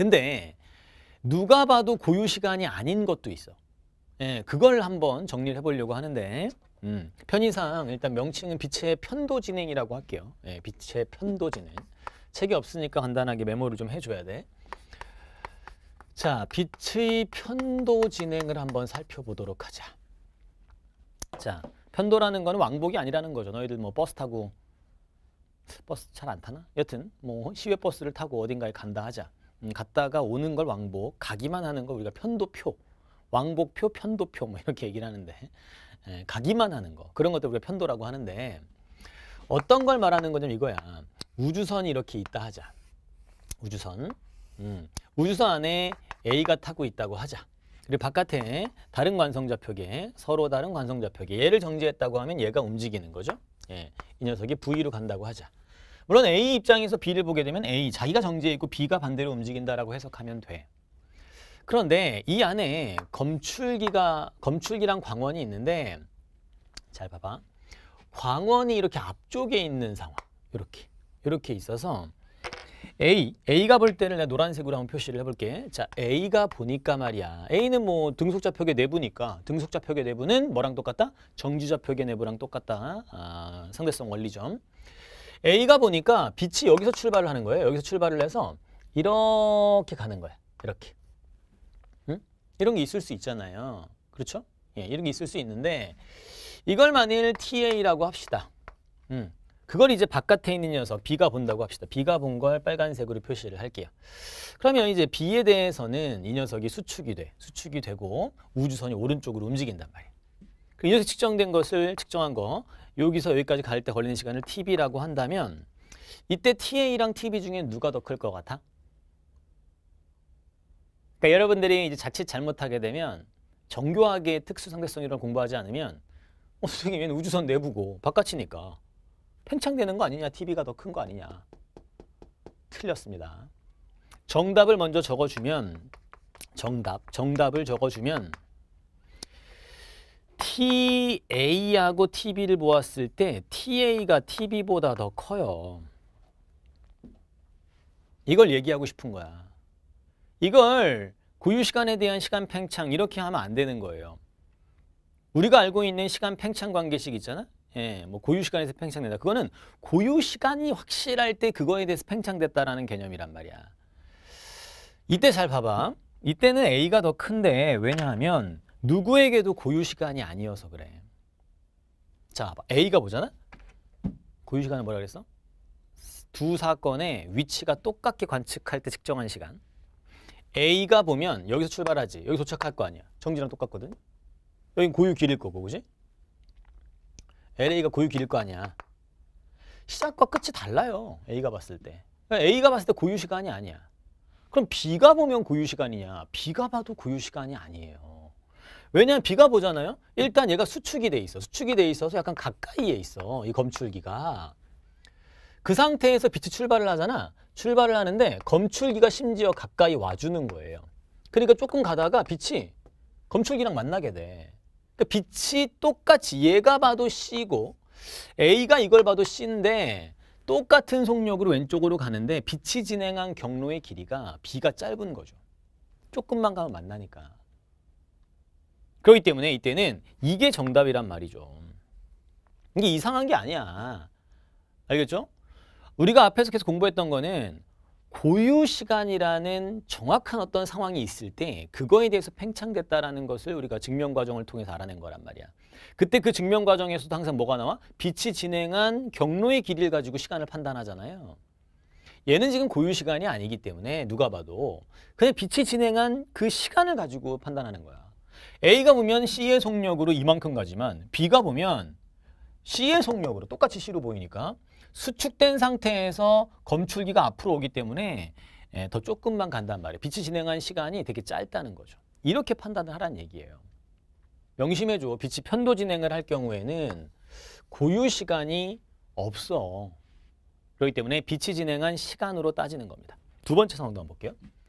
근데 누가 봐도 고유 시간이 아닌 것도 있어. 예, 그걸 한번 정리를 해보려고 하는데 음, 편의상 일단 명칭은 빛의 편도 진행이라고 할게요. 예, 빛의 편도 진행. 책이 없으니까 간단하게 메모를 좀 해줘야 돼. 자, 빛의 편도 진행을 한번 살펴보도록 하자. 자, 편도라는 거는 왕복이 아니라는 거죠. 너희들 뭐 버스 타고 버스 잘 안 타나? 여튼 뭐 시외버스를 타고 어딘가에 간다 하자. 음, 갔다가 오는 걸 왕복, 가기만 하는 걸 우리가 편도표, 왕복표, 편도표 뭐 이렇게 얘기를 하는데 예, 가기만 하는 거 그런 것들 우리가 편도라고 하는데 어떤 걸 말하는 거냐면 이거야. 우주선이 이렇게 있다 하자. 우주선. 음. 우주선 안에 A가 타고 있다고 하자. 그리고 바깥에 다른 관성좌표계, 서로 다른 관성좌표계. 얘를 정지했다고 하면 얘가 움직이는 거죠. 예. 이 녀석이 V로 간다고 하자. 물론 A 입장에서 B를 보게 되면 A, 자기가 정지해 있고 B가 반대로 움직인다라고 해석하면 돼. 그런데 이 안에 검출기가, 검출기랑 광원이 있는데 잘 봐봐. 광원이 이렇게 앞쪽에 있는 상황. 이렇게. 이렇게 있어서 A, A가 볼 때를 내가 노란색으로 한번 표시를 해볼게. 자, A가 보니까 말이야. A는 뭐 등속좌표계 내부니까 등속좌표계 내부는 뭐랑 똑같다? 정지좌표계 내부랑 똑같다. 아, 상대성 원리점. A가 보니까 빛이 여기서 출발을 하는 거예요. 여기서 출발을 해서 이렇게 가는 거예요. 이렇게. 응? 이런 게 있을 수 있잖아요. 그렇죠? 예, 이런 게 있을 수 있는데 이걸 만일 TA라고 합시다. 음, 그걸 이제 바깥에 있는 녀석 B가 본다고 합시다. B가 본 걸 빨간색으로 표시를 할게요. 그러면 이제 B에 대해서는 이 녀석이 수축이 돼. 수축이 되고 우주선이 오른쪽으로 움직인단 말이에요. 그 녀석 측정된 것을 측정한 거 여기서 여기까지 갈 때 걸리는 시간을 TB라고 한다면 이때 TA랑 TB 중에 누가 더 클 것 같아? 그러니까 여러분들이 이제 자칫 잘못하게 되면 정교하게 특수상대성이라 공부하지 않으면 어, 선생님 얘는 우주선 내부고 바깥이니까 팽창되는 거 아니냐 TV가 더 큰 거 아니냐 틀렸습니다 정답을 먼저 적어주면 정답 정답을 적어주면 TA하고 TB를 보았을 때 TA가 TB보다 더 커요. 이걸 얘기하고 싶은 거야. 이걸 고유시간에 대한 시간 팽창 이렇게 하면 안 되는 거예요. 우리가 알고 있는 시간 팽창 관계식 있잖아. 예, 뭐 고유시간에서 팽창된다. 그거는 고유시간이 확실할 때 그거에 대해서 팽창됐다라는 개념이란 말이야. 이때 잘 봐봐. 이때는 A가 더 큰데 왜냐하면 누구에게도 고유 시간이 아니어서 그래. 자, A가 뭐잖아? 고유 시간은 뭐라 그랬어? 두 사건의 위치가 똑같게 관측할 때 측정한 시간. A가 보면 여기서 출발하지. 여기 도착할 거 아니야. 정지랑 똑같거든. 여긴 고유 길일 거고, 그지? LA가 고유 길일 거 아니야. 시작과 끝이 달라요. A가 봤을 때. 그러니까 A가 봤을 때 고유 시간이 아니야. 그럼 B가 보면 고유 시간이냐? B가 봐도 고유 시간이 아니에요. 왜냐하면 비가 보잖아요. 일단 얘가 수축이 돼 있어. 수축이 돼 있어서 약간 가까이에 있어. 이 검출기가. 그 상태에서 빛이 출발을 하잖아. 출발을 하는데 검출기가 심지어 가까이 와주는 거예요. 그러니까 조금 가다가 빛이 검출기랑 만나게 돼. 그러니까 빛이 똑같이 얘가 봐도 C고 A가 이걸 봐도 C인데 똑같은 속력으로 왼쪽으로 가는데 빛이 진행한 경로의 길이가 B가 짧은 거죠. 조금만 가면 만나니까. 그렇기 때문에 이때는 이게 정답이란 말이죠. 이게 이상한 게 아니야. 알겠죠? 우리가 앞에서 계속 공부했던 거는 고유 시간이라는 정확한 어떤 상황이 있을 때 그거에 대해서 팽창됐다라는 것을 우리가 증명 과정을 통해서 알아낸 거란 말이야. 그때 그 증명 과정에서도 항상 뭐가 나와? 빛이 진행한 경로의 길이를 가지고 시간을 판단하잖아요. 얘는 지금 고유 시간이 아니기 때문에 누가 봐도 그냥 빛이 진행한 그 시간을 가지고 판단하는 거야. A가 보면 C의 속력으로 이만큼 가지만 B가 보면 C의 속력으로 똑같이 C로 보이니까 수축된 상태에서 검출기가 앞으로 오기 때문에 예, 더 조금만 간단 말이에요. 빛이 진행한 시간이 되게 짧다는 거죠. 이렇게 판단을 하라는 얘기예요. 명심해줘. 빛이 편도 진행을 할 경우에는 고유 시간이 없어. 그렇기 때문에 빛이 진행한 시간으로 따지는 겁니다. 두 번째 상황도 한번 볼게요.